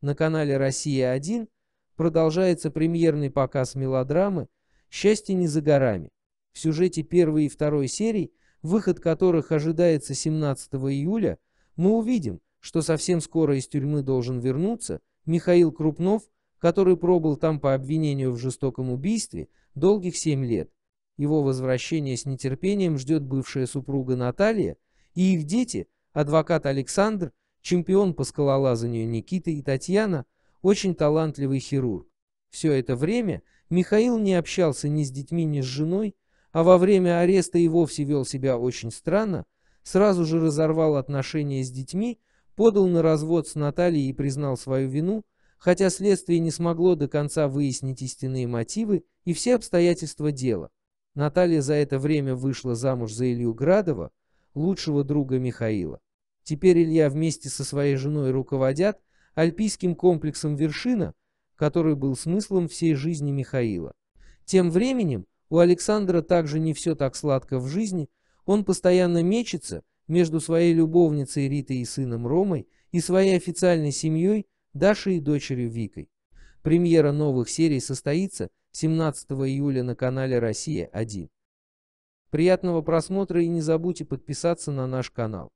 На канале «Россия-1» продолжается премьерный показ мелодрамы «Счастье не за горами». В сюжете первой и второй серий, выход которых ожидается 17 июля, мы увидим, что совсем скоро из тюрьмы должен вернуться Михаил Крупнов, который пробыл там по обвинению в жестоком убийстве долгих 7 лет. Его возвращение с нетерпением ждет бывшая супруга Наталья и их дети, адвокат Александр чемпион по скалолазанию Никита и Татьяна, очень талантливый хирург. Все это время Михаил не общался ни с детьми, ни с женой, а во время ареста и вовсе вел себя очень странно, сразу же разорвал отношения с детьми, подал на развод с Натальей и признал свою вину, хотя следствие не смогло до конца выяснить истинные мотивы и все обстоятельства дела. Наталья за это время вышла замуж за Илью Градова, лучшего друга Михаила. Теперь Илья вместе со своей женой руководят альпийским комплексом «Вершина», который был смыслом всей жизни Михаила. Тем временем у Александра также не все так сладко в жизни, он постоянно мечется между своей любовницей Ритой и сыном Ромой и своей официальной семьей Дашей и дочерью Викой. Премьера новых серий состоится 17 июля на канале «Россия-1». Приятного просмотра и не забудьте подписаться на наш канал.